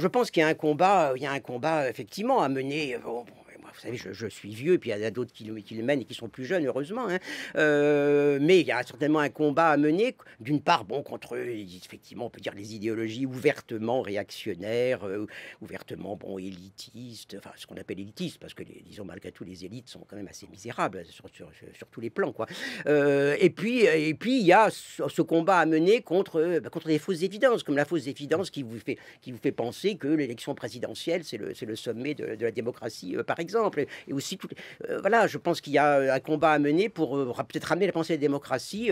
je pense qu'il y a un combat, euh, il y a un combat effectivement à mener. Euh, bon, vous savez, je, suis vieux, et puis il y en a d'autres qui, qui, le mènent et qui sont plus jeunes, heureusement. Hein. Euh, mais il y a certainement un combat à mener, d'une part, bon, contre, effectivement, on peut dire les idéologies ouvertement réactionnaires, euh, ouvertement, bon, élitistes, enfin, ce qu'on appelle élitistes, parce que, disons, malgré tout, les élites sont quand même assez misérables sur, tous les plans, quoi. Euh, et puis, et puis, il y a ce, combat à mener contre, bah, contre des fausses évidences, comme la fausse évidence qui vous fait, qui vous fait penser que l'élection présidentielle, c'est le, le sommet de la démocratie, par exemple. Et aussi, tout, euh, voilà, je pense qu'il y a euh, un combat à mener pour euh, peut-être ramener la pensée la démocratie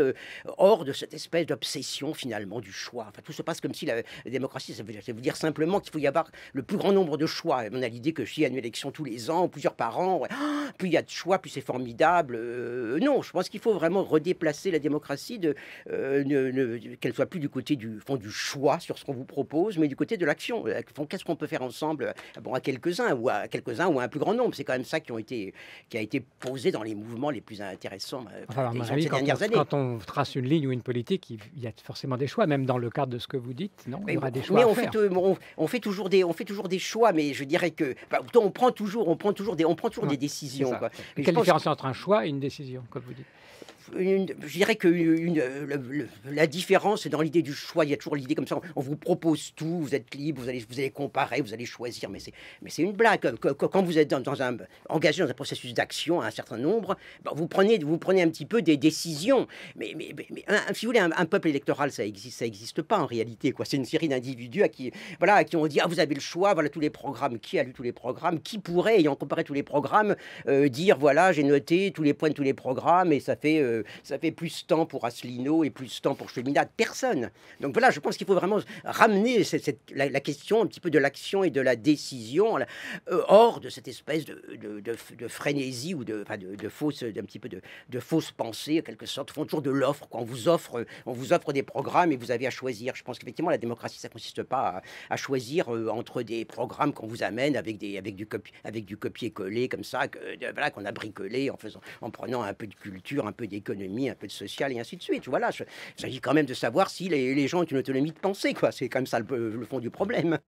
hors de cette espèce d'obsession finalement du choix. Enfin, tout se passe comme si la, démocratie, ça veut, dire simplement qu'il faut y avoir le plus grand nombre de choix. on a l'idée que s'il y a une élection tous les ans, plusieurs par an, ah, plus il y a de choix, plus c'est formidable. non, je pense qu'il faut vraiment redéplacer la démocratie de qu'elle soit plus du côté du fond du choix sur ce qu'on vous propose, mais du côté de l'action. Qu'est-ce qu'on peut faire ensemble bon, à quelques-uns ou à quelques-uns ou à un plus grand nombre c'est quand même ça qui, ont été, qui a été posé dans les mouvements les plus intéressants euh, enfin, ces dernières années. Quand on trace une ligne ou une politique, il y a forcément des choix, même dans le cadre de ce que vous dites. Non, des choix. on, fait, toujours des, on fait toujours des choix, mais je dirais que on prend toujours, on prend toujours des, on prend toujours des décisions. Quelle différence entre un choix et une décision, comme vous dites une, je dirais que une, la différence, c'est dans l'idée du choix. Il y a toujours l'idée comme ça, on vous propose tout, vous êtes libre, vous allez, vous allez comparer, vous allez choisir, mais c'est, mais c'est une blague. Quand vous êtes dans, un, engagé dans un processus d'action à un certain nombre, bah, vous, prenez, vous prenez un petit peu des décisions. Mais, si vous voulez, un, peuple électoral, ça existe, ça existe pas en réalité. Quoi. C'est une série d'individus à qui, voilà, à qui on dit, ah, vous avez le choix, voilà tous les programmes. Qui a lu tous les programmes Qui pourrait, ayant comparé tous les programmes, euh, dire, voilà, j'ai noté tous les points de tous les programmes et ça fait... Euh, ça fait plus temps pour Asselineau et plus temps pour Cheminade. Personne. Donc voilà, je pense qu'il faut vraiment ramener cette, la, question un petit peu de l'action et de la décision euh, hors de cette espèce de, de, frénésie ou de, de, fausse, d'un petit peu de, fausses pensées, en quelque sorte, font toujours de l'offre. On vous offre, on vous offre des programmes et vous avez à choisir. Je pense qu'effectivement, la démocratie, ça consiste pas à, choisir euh, entre des programmes qu'on vous amène avec des avec du avec du copier-coller comme ça, que, voilà qu'on a bricolé en faisant, en prenant un peu de culture, un peu des un peu de social et ainsi de suite. Voilà, je, il s'agit quand même de savoir si les, gens ont une autonomie de pensée, quoi. C'est quand même ça le fond du problème.